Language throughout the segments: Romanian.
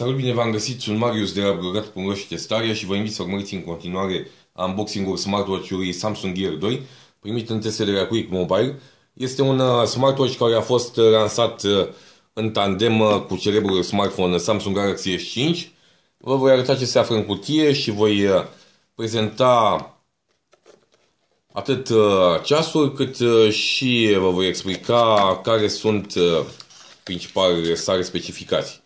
Salut, bine v-am găsit, sunt Marius de la Brogat.ro și Testarea și vă invit să urmăriți în continuare unboxing-ul smartwatch-ului Samsung Gear 2, primit în testele de la Quick Mobile. Este un uh, smartwatch care a fost uh, lansat uh, în tandem cu celebrul smartphone Samsung Galaxy S5. Vă voi arăta ce se află în cutie și voi prezenta atât ceasul cât și vă voi explica care sunt principalele sale specificații.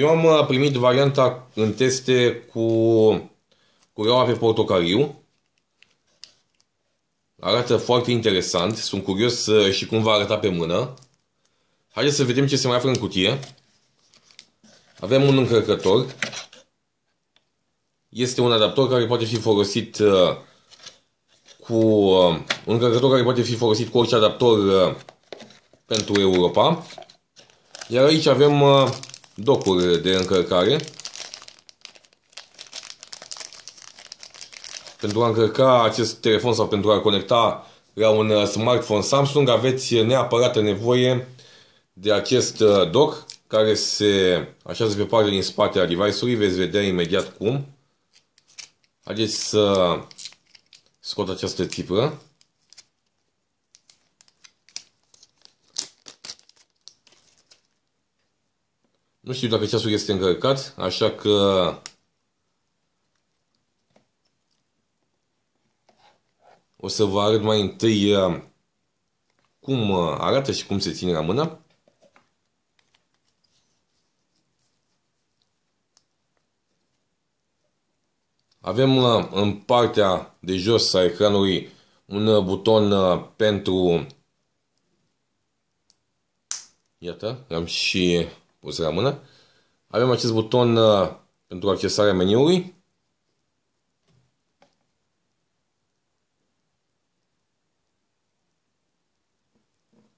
Eu am uh, primit varianta în teste cu cureaua pe portocaliu. Arată foarte interesant. Sunt curios și cum va arăta pe mână. Haideți să vedem ce se mai află în cutie. Avem un încărcător. Este un adaptor care poate fi folosit uh, cu un uh, încărcător care poate fi folosit cu orice adaptor pentru Europa. Iar aici avem docuri de încărcare. Pentru a încărca acest telefon sau pentru a conecta la un uh, smartphone Samsung aveți neapărat nevoie de acest uh, dock care se așează pe partea din spate a device-ului. Veți vedea imediat cum. Haideți să scot această tipă. Nu știu dacă ceasul este încărcat, așa că o să vă arăt mai întâi uh, cum uh, arată și cum se ține la mână. Avem uh, în partea de jos a ecranului un buton pentru... Iată, am și pus rămână. Avem acest buton uh, pentru accesarea meniului.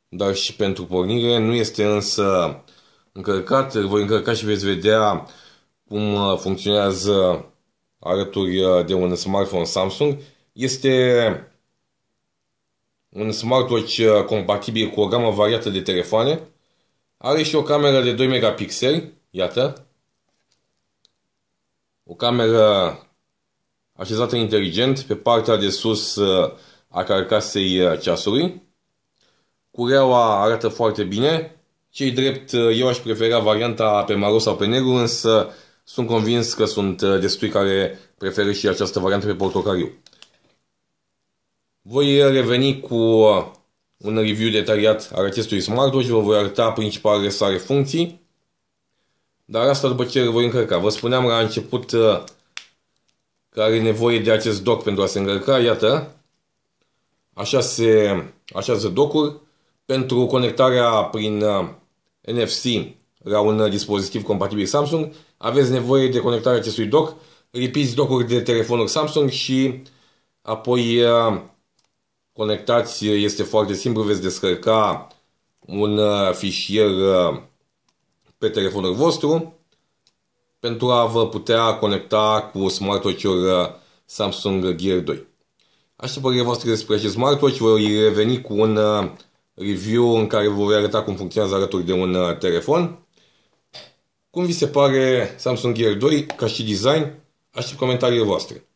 Dar și pentru pornire nu este însă încărcat. Îl voi încărca și veți vedea cum uh, funcționează alături uh, de un smartphone Samsung. Este un smartwatch compatibil cu o gamă variată de telefoane are și o cameră de 2 megapixeli, iată. O cameră așezată inteligent pe partea de sus a carcasei uh, ceasului. Cureaua arată foarte bine. Cei drept, uh, eu aș prefera varianta pe maro sau pe negru, însă sunt convins că sunt uh, destui care preferă și această variantă pe portocaliu. Voi reveni cu un review detaliat al acestui smartwatch, vă voi arăta principalele sale funcții, dar asta după ce îl voi încărca. Vă spuneam la început uh, că are nevoie de acest doc pentru a se încărca, iată, așa se așează docul pentru conectarea prin uh, NFC la un uh, dispozitiv compatibil Samsung, aveți nevoie de conectarea acestui doc, lipiți docuri de telefonul Samsung și apoi conectați este foarte simplu, veți descărca un uh, fișier uh, pe telefonul vostru pentru a vă putea conecta cu smartwatch-ul uh, Samsung Gear 2. Aștept părerea voastră despre acest smartwatch, voi reveni cu un review în care vă voi arăta cum funcționează alături de un telefon. Cum vi se pare Samsung Gear 2 ca și design? Aștept comentariile voastre.